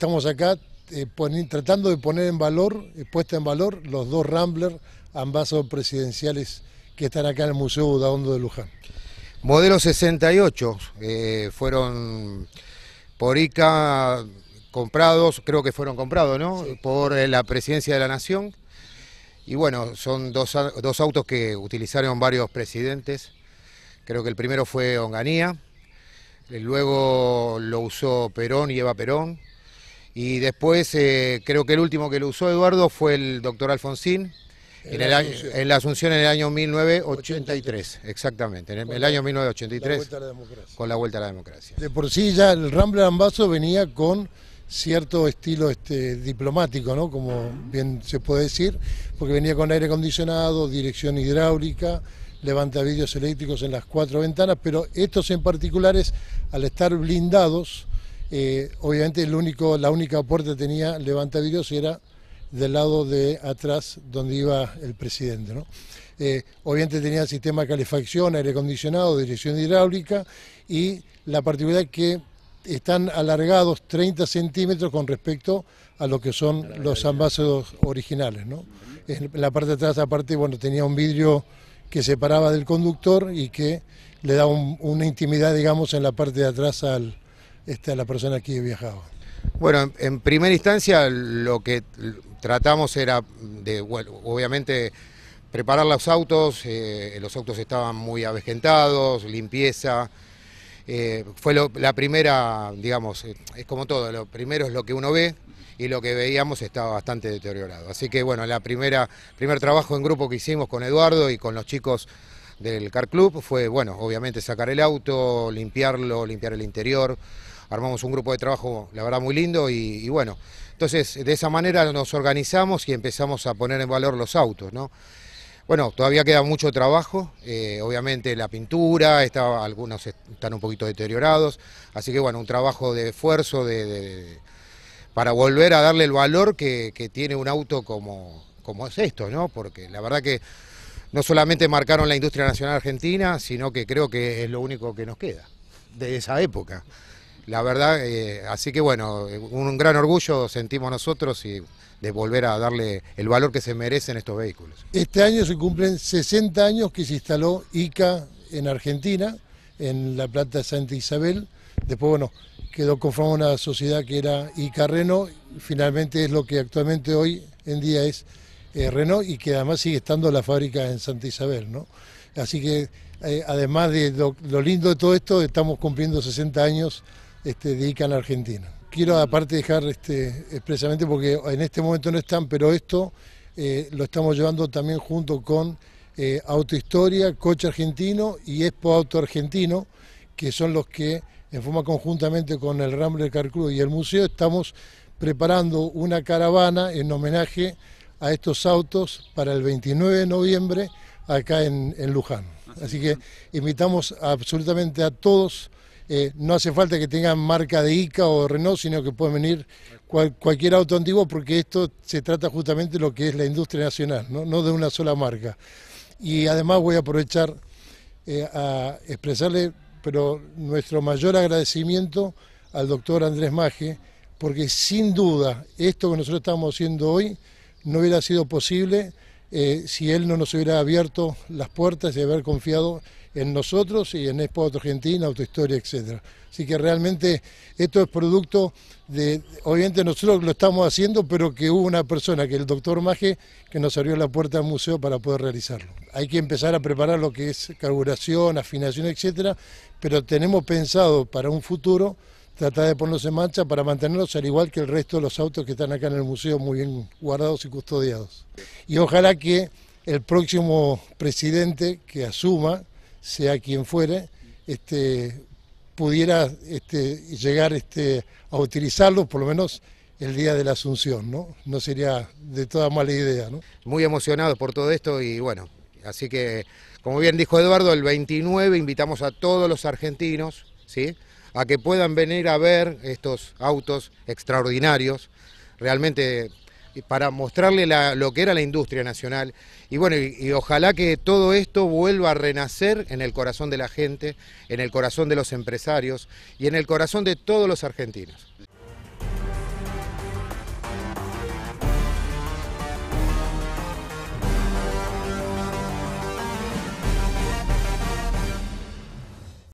estamos acá eh, tratando de poner en valor, eh, puesta en valor, los dos Rambler, ambas presidenciales que están acá en el Museo Budaondo de Luján. Modelo 68 eh, fueron por ICA comprados, creo que fueron comprados, ¿no? Por la presidencia de la Nación. Y bueno, son dos, dos autos que utilizaron varios presidentes. Creo que el primero fue Onganía, luego lo usó Perón y Eva Perón y después eh, creo que el último que lo usó Eduardo fue el doctor Alfonsín. En, la Asunción en el año 1983, exactamente, en el, año 1983, con la vuelta a la democracia. De por sí ya el Rambler Lambazo venía con cierto estilo este, diplomático, ¿no? Como bien se puede decir, porque venía con aire acondicionado, dirección hidráulica, levantavidrios eléctricos en las cuatro ventanas, pero estos en particulares, al estar blindados, eh, obviamente la única puerta tenía levantavidrios era del lado de atrás donde iba el presidente. Eh, obviamente tenía sistema de calefacción, aire acondicionado, dirección hidráulica y la particularidad que están alargados 30 centímetros con respecto a lo que son los envases originales. En la parte de atrás, aparte, bueno, tenía un vidrio que separaba del conductor y que le da una intimidad, digamos, en la parte de atrás al, ...está la persona persona que viajaba? Bueno, en primera instancia lo que tratamos era de, obviamente, preparar los autos, eh, los autos estaban muy avejentados, limpieza. Eh, fue la primera, digamos, es como todo, lo primero es lo que uno ve y lo que veíamos estaba bastante deteriorado. Así que bueno, la primera, primer trabajo en grupo que hicimos con Eduardo y con los chicos del Car Club fue, bueno, obviamente sacar el auto, limpiarlo, limpiar el interior, armamos un grupo de trabajo, la verdad, muy lindo y, bueno, entonces de esa manera nos organizamos y empezamos a poner en valor los autos, ¿no? Bueno, todavía queda mucho trabajo, eh, obviamente la pintura, está, algunos están un poquito deteriorados, así que bueno, un trabajo de esfuerzo de, para volver a darle el valor que, tiene un auto como, como es esto, ¿no? Porque la verdad que no solamente marcaron la industria nacional argentina, sino que creo que es lo único que nos queda de esa época la verdad, eh, así que bueno, un, gran orgullo sentimos nosotros y de volver a darle el valor que se merecen estos vehículos. Este año se cumplen 60 años que se instaló ICA en Argentina, en la planta de Santa Isabel. Después, bueno, quedó conformada una sociedad que era ICA Renault, finalmente es lo que actualmente hoy en día es eh, Renault y que además sigue estando la fábrica en Santa Isabel, ¿no? Así que eh, además de lo lindo de todo esto, estamos cumpliendo 60 años este, dedican a Argentina. Quiero aparte dejar este, expresamente, porque en este momento no están, pero esto eh, lo estamos llevando también junto con eh, Autohistoria, Coche Argentino y Expo Auto Argentino, que son los que en forma conjuntamente con el Rambler Car Club y el museo estamos preparando una caravana en homenaje a estos autos para el 29 de noviembre acá en Luján. Así que invitamos absolutamente a todos eh, no hace falta que tengan marca de ICA o Renault, sino que pueden venir cualquier auto antiguo, porque esto se trata justamente de lo que es la industria nacional, no, de una sola marca. Y además voy a aprovechar eh, a expresarle pero nuestro mayor agradecimiento al doctor Andrés Maje, porque sin duda esto que nosotros estamos haciendo hoy no hubiera sido posible eh, si él no nos hubiera abierto las puertas y haber confiado en nosotros y en Expo Argentina, Autohistoria, etc. Así que realmente esto es producto de, obviamente nosotros lo estamos haciendo, pero que hubo una persona, que el doctor Maje, que nos abrió la puerta al museo para poder realizarlo. Hay que empezar a preparar lo que es carburación, afinación, etc. Pero tenemos pensado para un futuro tratar de ponerlos en marcha para mantenerlos al igual que el resto de los autos que están acá en el museo muy bien guardados y custodiados. Y ojalá que el próximo presidente que asuma, sea quien fuere, este, pudiera este, llegar este, a utilizarlos, por lo menos el día de la Asunción, ¿no? No sería de toda mala idea, ¿no? Muy emocionado por todo esto y bueno, así que, como bien dijo Eduardo, el 29 invitamos a todos los argentinos, ¿sí?, a que puedan venir a ver estos autos extraordinarios, realmente para mostrarle lo que era la industria nacional. Y bueno, y, ojalá que todo esto vuelva a renacer en el corazón de la gente, en el corazón de los empresarios y en el corazón de todos los argentinos.